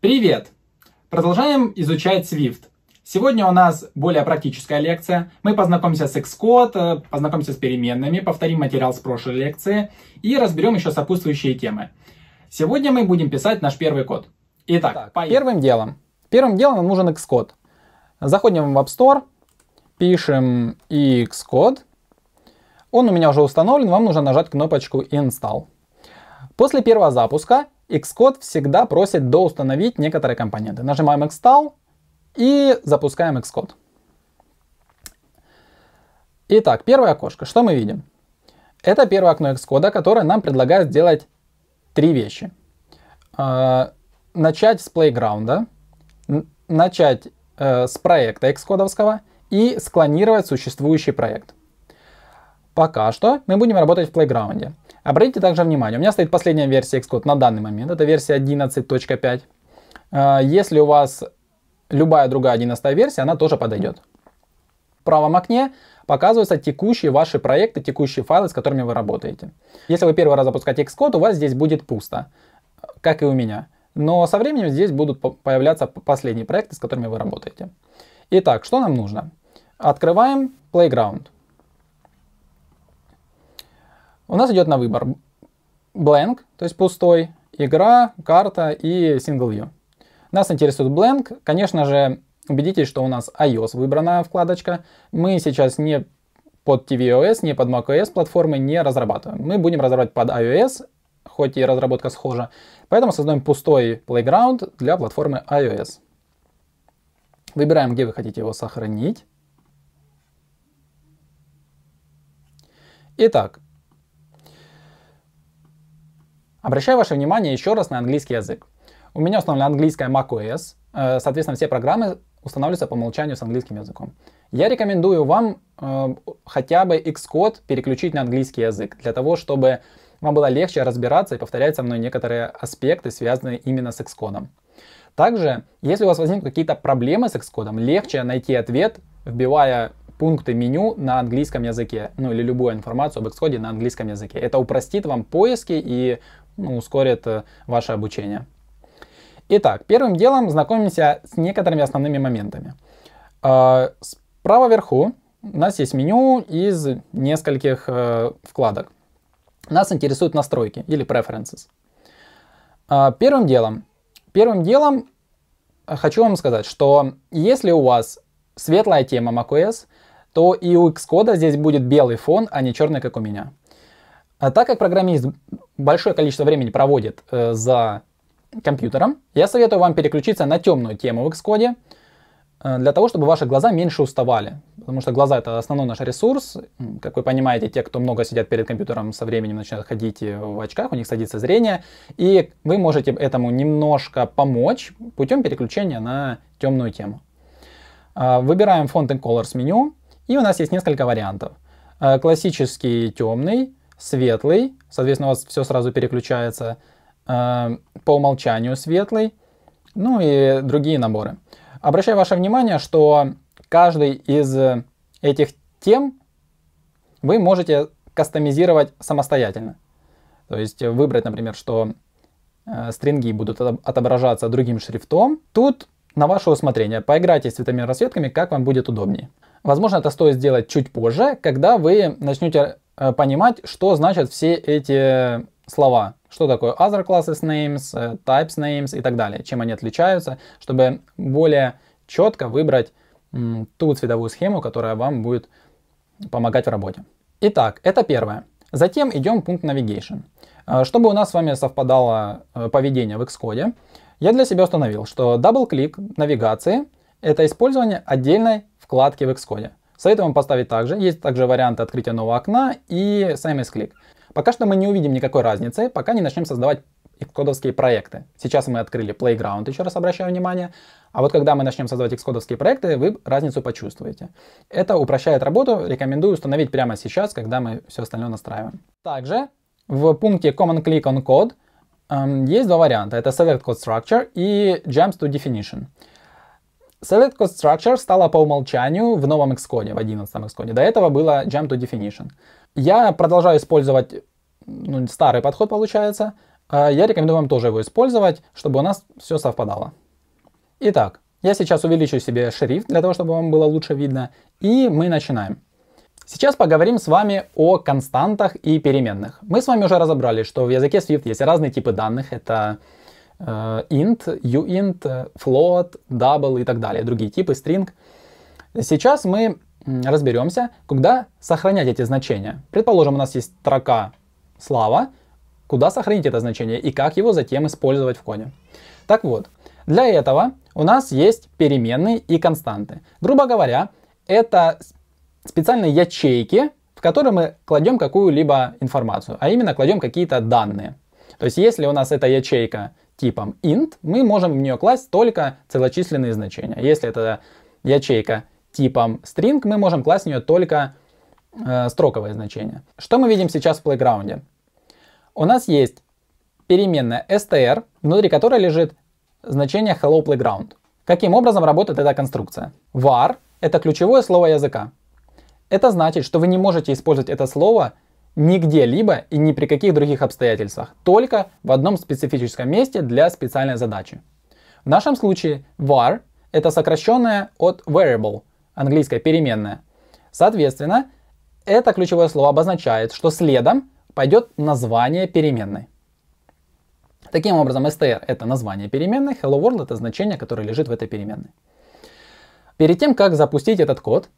Привет! Продолжаем изучать Swift. Сегодня у нас более практическая лекция. Мы познакомимся с Xcode, э, познакомимся с переменными, повторим материал с прошлой лекции и разберем еще сопутствующие темы. Сегодня мы будем писать наш первый код. Итак, так, Первым делом. Первым делом нам нужен Xcode. Заходим в App Store, пишем Xcode. Он у меня уже установлен, вам нужно нажать кнопочку Install. После первого запуска Xcode всегда просит доустановить некоторые компоненты. Нажимаем Xtal и запускаем Xcode. Итак, первое окошко. Что мы видим? Это первое окно Xcode, которое нам предлагает сделать три вещи. А, начать с плейграунда, начать э, с проекта Xcode и склонировать существующий проект. Пока что мы будем работать в Playground. Обратите также внимание, у меня стоит последняя версия Xcode на данный момент, это версия 11.5. Э, если у вас любая другая 11 версия, она тоже подойдет. В правом окне показываются текущие ваши проекты, текущие файлы, с которыми вы работаете. Если вы первый раз запускаете Xcode, у вас здесь будет пусто, как и у меня. Но со временем здесь будут появляться последние проекты, с которыми вы работаете. Итак, что нам нужно? Открываем Playground у нас идет на выбор blank, то есть пустой, игра, карта и single view. Нас интересует blank. Конечно же, убедитесь, что у нас iOS выбрана вкладочка. Мы сейчас не под tvOS, не под macOS платформы не разрабатываем. Мы будем разрабатывать под iOS, хоть и разработка схожа. Поэтому создаем пустой playground для платформы iOS. Выбираем, где вы хотите его сохранить. Итак, Обращаю ваше внимание еще раз на английский язык. У меня установлена английская macOS, э, соответственно, все программы устанавливаются по умолчанию с английским языком. Я рекомендую вам э, хотя бы Xcode переключить на английский язык, для того, чтобы вам было легче разбираться и повторять со мной некоторые аспекты, связанные именно с Xcode. Также, если у вас возникнут какие-то проблемы с Xcode, легче найти ответ, вбивая пункты меню на английском языке, ну или любую информацию об Xcode на английском языке. Это упростит вам поиски и ну, ускорит э, ваше обучение. Итак, первым делом знакомимся с некоторыми основными моментами. Э, справа вверху у нас есть меню из нескольких э, вкладок. Нас интересуют настройки или preferences. Первым делом, первым делом хочу вам сказать, что если у вас светлая тема macOS, то и у Xcode здесь будет белый фон, а не черный, как у меня. А так как программист большое количество времени проводит э, за компьютером, я советую вам переключиться на темную тему в Xcode, э, для того, чтобы ваши глаза меньше уставали. Потому что глаза — это основной наш ресурс. Как вы понимаете, те, кто много сидят перед компьютером, со временем начинают ходить э, в очках, у них садится зрение. И вы можете этому немножко помочь путем переключения на темную тему. Э, выбираем Font and Colors меню, и у нас есть несколько вариантов. Э, классический темный — светлый, соответственно, у вас все сразу переключается э, по умолчанию светлый, ну и другие наборы. Обращаю ваше внимание, что каждый из э, этих тем вы можете кастомизировать самостоятельно. То есть выбрать, например, что э, стринги будут отображаться другим шрифтом. Тут на ваше усмотрение. Поиграйте с цветами и расцветками, как вам будет удобнее. Возможно, это стоит сделать чуть позже, когда вы начнете Э, понимать, что значат все эти слова. Что такое other classes names, э, types names и так далее. Чем они отличаются, чтобы более четко выбрать ту цветовую схему, которая вам будет помогать в работе. Итак, это первое. Затем идем в пункт Navigation. Э, чтобы у нас с вами совпадало поведение в Xcode, я для себя установил, что дабл-клик навигации — это использование отдельной вкладки в Xcode. Советую вам поставить также. Есть также варианты открытия нового окна и CMS-клик. Пока что мы не увидим никакой разницы, пока не начнем создавать икскодовские проекты. Сейчас мы открыли Playground, еще раз обращаю внимание. А вот когда мы начнем создавать икскодовские проекты, вы разницу почувствуете. Это упрощает работу, рекомендую установить прямо сейчас, когда мы все остальное настраиваем. Также в пункте Common Click on Code эм, есть два варианта. Это Select Code Structure и Jumps to Definition. Select Code Structure стала по умолчанию в новом Xcode, в 11 Xcode. До этого было Jump to Definition. Я продолжаю использовать ну, старый подход, получается. А, я рекомендую вам тоже его использовать, чтобы у нас все совпадало. Итак, я сейчас увеличу себе шрифт, для того, чтобы вам было лучше видно. И мы начинаем. Сейчас поговорим с вами о константах и переменных. Мы с вами уже разобрали, что в языке Swift есть разные типы данных. Это Э, int, uint, float, double и так далее, другие типы, string. Сейчас мы разберемся, куда сохранять эти значения. Предположим, у нас есть строка слава, куда сохранить это значение и как его затем использовать в коде. Так вот, для этого у нас есть переменные и константы. Грубо говоря, это специальные ячейки, в которые мы кладем какую-либо информацию, а именно кладем какие-то данные. То есть если у нас эта ячейка типом int, мы можем в нее класть только целочисленные значения. Если это ячейка типом string, мы можем класть в нее только э, строковое значение. Что мы видим сейчас в плейграунде? У нас есть переменная str, внутри которой лежит значение hello playground. Каким образом работает эта конструкция? var — это ключевое слово языка. Это значит, что вы не можете использовать это слово нигде-либо и ни при каких других обстоятельствах, только в одном специфическом месте для специальной задачи. В нашем случае var — это сокращенное от variable, английское переменная. Соответственно, это ключевое слово обозначает, что следом пойдет название переменной. Таким образом, str — это название переменной, hello world — это значение, которое лежит в этой переменной. Перед тем, как запустить этот код,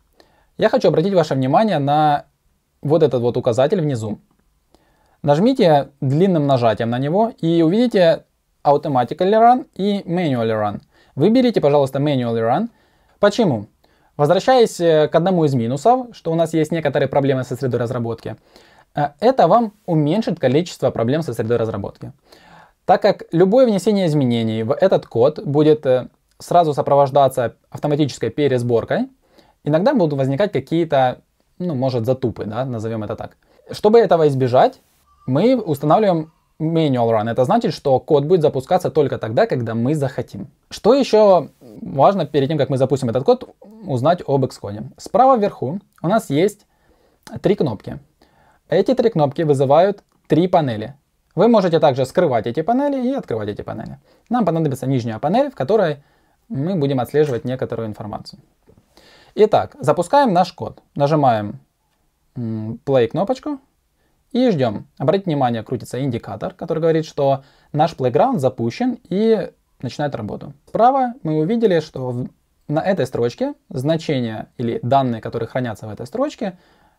я хочу обратить ваше внимание на вот этот вот указатель внизу. Нажмите длинным нажатием на него и увидите Automatically Run и Manually Run. Выберите, пожалуйста, Manually Run. Почему? Возвращаясь э, к одному из минусов, что у нас есть некоторые проблемы со средой разработки, э, это вам уменьшит количество проблем со средой разработки. Так как любое внесение изменений в этот код будет э, сразу сопровождаться автоматической пересборкой, иногда будут возникать какие-то ну, может, затупы, да, назовем это так. Чтобы этого избежать, мы устанавливаем manual run. Это значит, что код будет запускаться только тогда, когда мы захотим. Что еще важно перед тем, как мы запустим этот код, узнать об Xcode. Справа вверху у нас есть три кнопки. Эти три кнопки вызывают три панели. Вы можете также скрывать эти панели и открывать эти панели. Нам понадобится нижняя панель, в которой мы будем отслеживать некоторую информацию. Итак, запускаем наш код. Нажимаем play кнопочку и ждем. Обратите внимание, крутится индикатор, который говорит, что наш playground запущен и начинает работу. Справа мы увидели, что на этой строчке значения или данные, которые хранятся в этой строчке,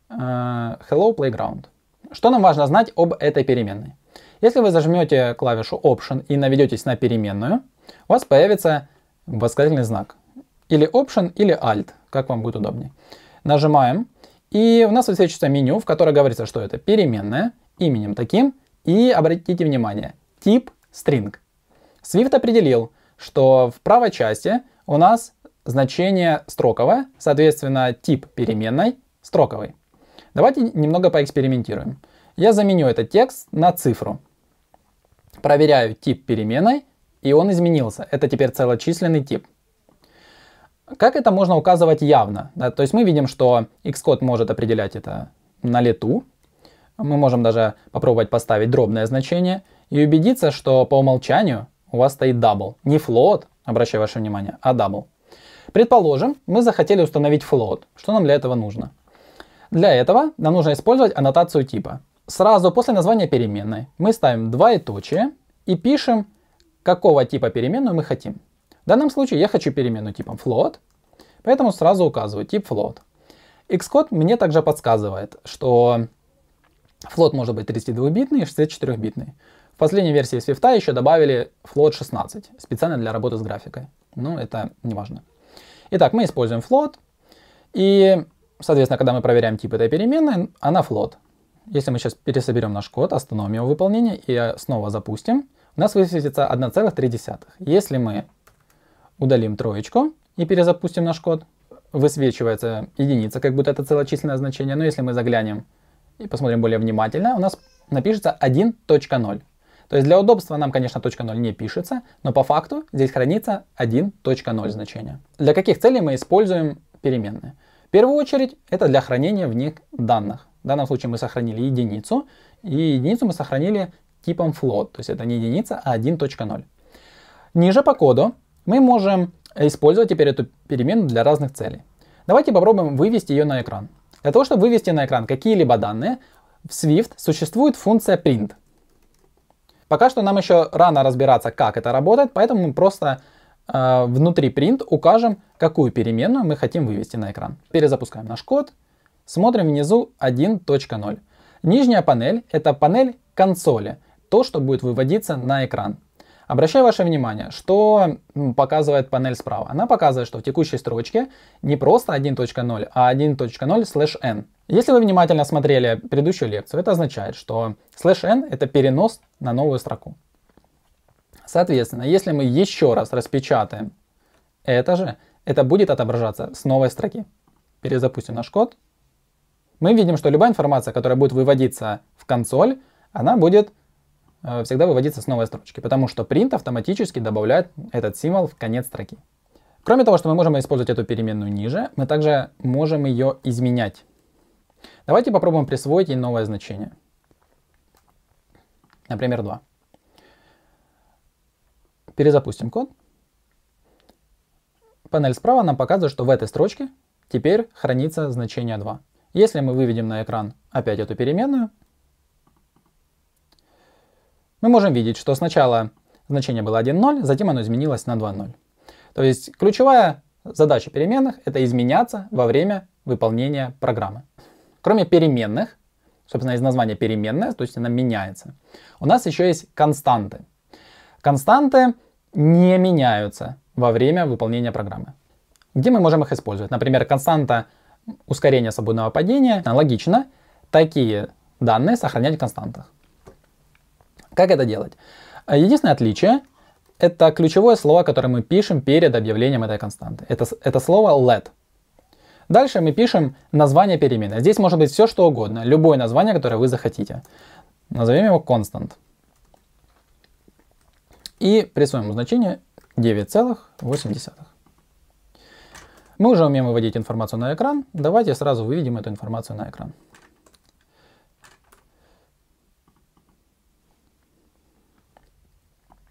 э, hello playground. Что нам важно знать об этой переменной? Если вы зажмете клавишу Option и наведетесь на переменную, у вас появится восклицательный знак или Option, или Alt, как вам будет удобнее. Нажимаем, и у нас высвечивается меню, в котором говорится, что это переменная, именем таким, и обратите внимание, тип string. Swift определил, что в правой части у нас значение строковое, соответственно, тип переменной строковый. Давайте немного поэкспериментируем. Я заменю этот текст на цифру. Проверяю тип переменной, и он изменился. Это теперь целочисленный тип. Как это можно указывать явно? Да, то есть мы видим, что Xcode может определять это на лету. Мы можем даже попробовать поставить дробное значение и убедиться, что по умолчанию у вас стоит дабл. Не float, обращаю ваше внимание, а дабл. Предположим, мы захотели установить float. Что нам для этого нужно? Для этого нам нужно использовать аннотацию типа. Сразу после названия переменной мы ставим двоеточие и пишем, какого типа переменную мы хотим. В данном случае я хочу перемену типом float, поэтому сразу указываю тип float. Xcode мне также подсказывает, что float может быть 32-битный и 64-битный. В последней версии Swift еще добавили float 16, специально для работы с графикой. Но это не важно. Итак, мы используем float, и, соответственно, когда мы проверяем тип этой переменной, она float. Если мы сейчас пересоберем наш код, остановим его выполнение и э, снова запустим, у нас высветится 1,3. Если мы Удалим троечку и перезапустим наш код. Высвечивается единица, как будто это целочисленное значение. Но если мы заглянем и посмотрим более внимательно, у нас напишется 1.0. То есть для удобства нам, конечно, .0 не пишется, но по факту здесь хранится 1.0 значение. Для каких целей мы используем переменные? В первую очередь это для хранения в них данных. В данном случае мы сохранили единицу, и единицу мы сохранили типом float, то есть это не единица, а 1.0. Ниже по коду мы можем использовать теперь эту переменную для разных целей. Давайте попробуем вывести ее на экран. Для того, чтобы вывести на экран какие-либо данные, в Swift существует функция print. Пока что нам еще рано разбираться, как это работает, поэтому мы просто э, внутри print укажем, какую переменную мы хотим вывести на экран. Перезапускаем наш код, смотрим внизу 1.0. Нижняя панель — это панель консоли, то, что будет выводиться на экран. Обращаю ваше внимание, что показывает панель справа. Она показывает, что в текущей строчке не просто 1.0, а 1.0 n. Если вы внимательно смотрели предыдущую лекцию, это означает, что слэш n это перенос на новую строку. Соответственно, если мы еще раз распечатаем это же, это будет отображаться с новой строки. Перезапустим наш код. Мы видим, что любая информация, которая будет выводиться в консоль, она будет Э, всегда выводиться с новой строчки, потому что print автоматически добавляет этот символ в конец строки. Кроме того, что мы можем использовать эту переменную ниже, мы также можем ее изменять. Давайте попробуем присвоить ей новое значение. Например, 2. Перезапустим код. Панель справа нам показывает, что в этой строчке теперь хранится значение 2. Если мы выведем на экран опять эту переменную, мы можем видеть, что сначала значение было 1,0, затем оно изменилось на 2,0. То есть ключевая задача переменных — это изменяться во время выполнения программы. Кроме переменных, собственно, из названия переменная, то есть она меняется, у нас еще есть константы. Константы не меняются во время выполнения программы. Где мы можем их использовать? Например, константа ускорения свободного падения. Логично такие данные сохранять в константах. Как это делать? А, единственное отличие – это ключевое слово, которое мы пишем перед объявлением этой константы. Это, это слово let. Дальше мы пишем название перемены. Здесь может быть все, что угодно, любое название, которое вы захотите. Назовем его constant. И присвоим ему значение 9,8. Мы уже умеем выводить информацию на экран. Давайте сразу выведем эту информацию на экран.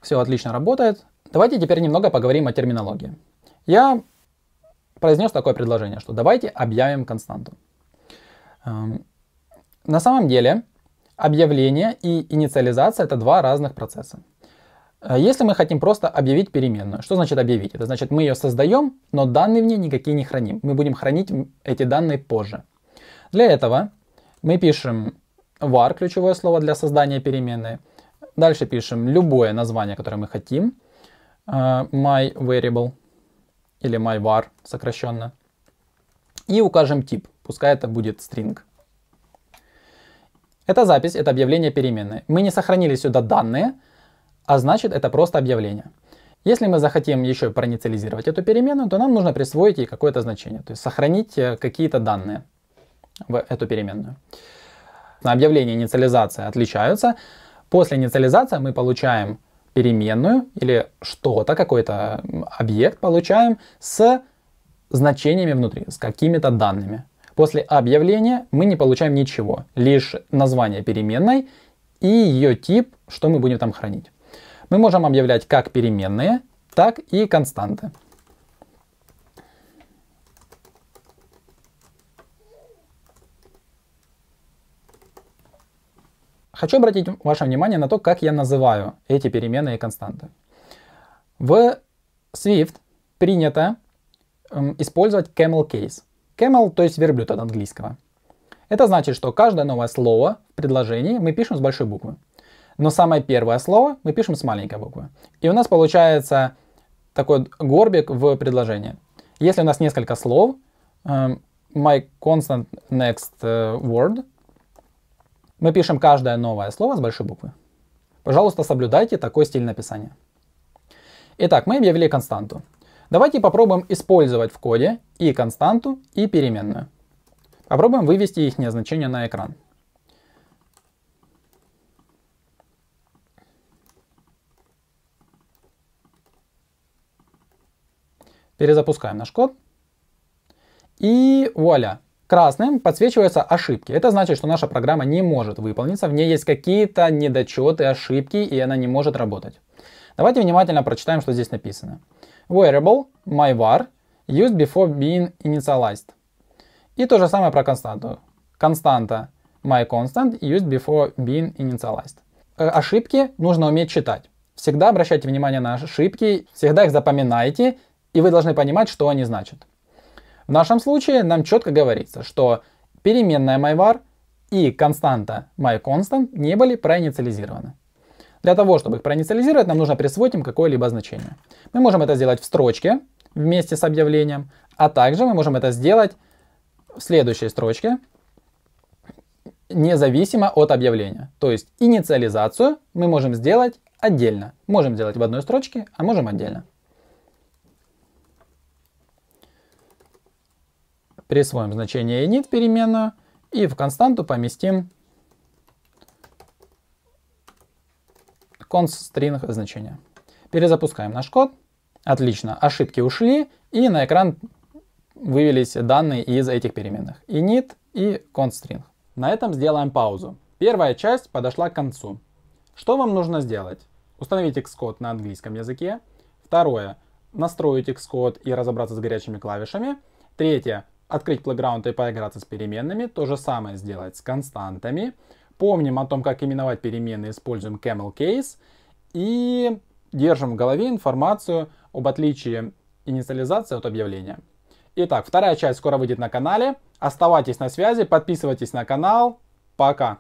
Все отлично работает. Давайте теперь немного поговорим о терминологии. Я произнес такое предложение, что давайте объявим константу. Эм, на самом деле объявление и инициализация это два разных процесса. Э, если мы хотим просто объявить переменную, что значит объявить? Это значит мы ее создаем, но данные в ней никакие не храним. Мы будем хранить эти данные позже. Для этого мы пишем var, ключевое слово для создания переменной, Дальше пишем любое название, которое мы хотим. Э, my variable или my var сокращенно. И укажем тип. Пускай это будет string. Это запись, это объявление переменной. Мы не сохранили сюда данные, а значит это просто объявление. Если мы захотим еще проинициализировать эту переменную, то нам нужно присвоить ей какое-то значение, то есть сохранить э, какие-то данные в эту переменную. На объявление и инициализация отличаются. После инициализации мы получаем переменную или что-то, какой-то объект получаем с значениями внутри, с какими-то данными. После объявления мы не получаем ничего, лишь название переменной и ее тип, что мы будем там хранить. Мы можем объявлять как переменные, так и константы. Хочу обратить ваше внимание на то, как я называю эти переменные и константы. В Swift принято эм, использовать camel case. Camel, то есть верблюд от английского. Это значит, что каждое новое слово в предложении мы пишем с большой буквы. Но самое первое слово мы пишем с маленькой буквы. И у нас получается такой горбик в предложении. Если у нас несколько слов, эм, my constant next э, word — мы пишем каждое новое слово с большой буквы. Пожалуйста, соблюдайте такой стиль написания. Итак, мы объявили константу. Давайте попробуем использовать в коде и константу, и переменную. Попробуем вывести их значения на экран. Перезапускаем наш код. И вуаля, Красным подсвечиваются ошибки. Это значит, что наша программа не может выполниться, в ней есть какие-то недочеты, ошибки, и она не может работать. Давайте внимательно прочитаем, что здесь написано. Variable myvar used before being initialized. И то же самое про константу. Константа myConstant used before being initialized. Э, ошибки нужно уметь читать. Всегда обращайте внимание на ошибки, всегда их запоминайте, и вы должны понимать, что они значат. В нашем случае нам четко говорится, что переменная myVar и константа myConstant не были проинициализированы. Для того, чтобы их проинициализировать, нам нужно присвоить им какое-либо значение. Мы можем это сделать в строчке вместе с объявлением, а также мы можем это сделать в следующей строчке, независимо от объявления. То есть инициализацию мы можем сделать отдельно. Можем сделать в одной строчке, а можем отдельно. присвоим значение init переменную и в константу поместим const string значение. Перезапускаем наш код. Отлично, ошибки ушли, и на экран вывелись данные из этих переменных. init и const string. На этом сделаем паузу. Первая часть подошла к концу. Что вам нужно сделать? Установить Xcode на английском языке. Второе. Настроить Xcode и разобраться с горячими клавишами. Третье открыть playground и поиграться с переменными. То же самое сделать с константами. Помним о том, как именовать переменные, используем camel case. И держим в голове информацию об отличии инициализации от объявления. Итак, вторая часть скоро выйдет на канале. Оставайтесь на связи, подписывайтесь на канал. Пока!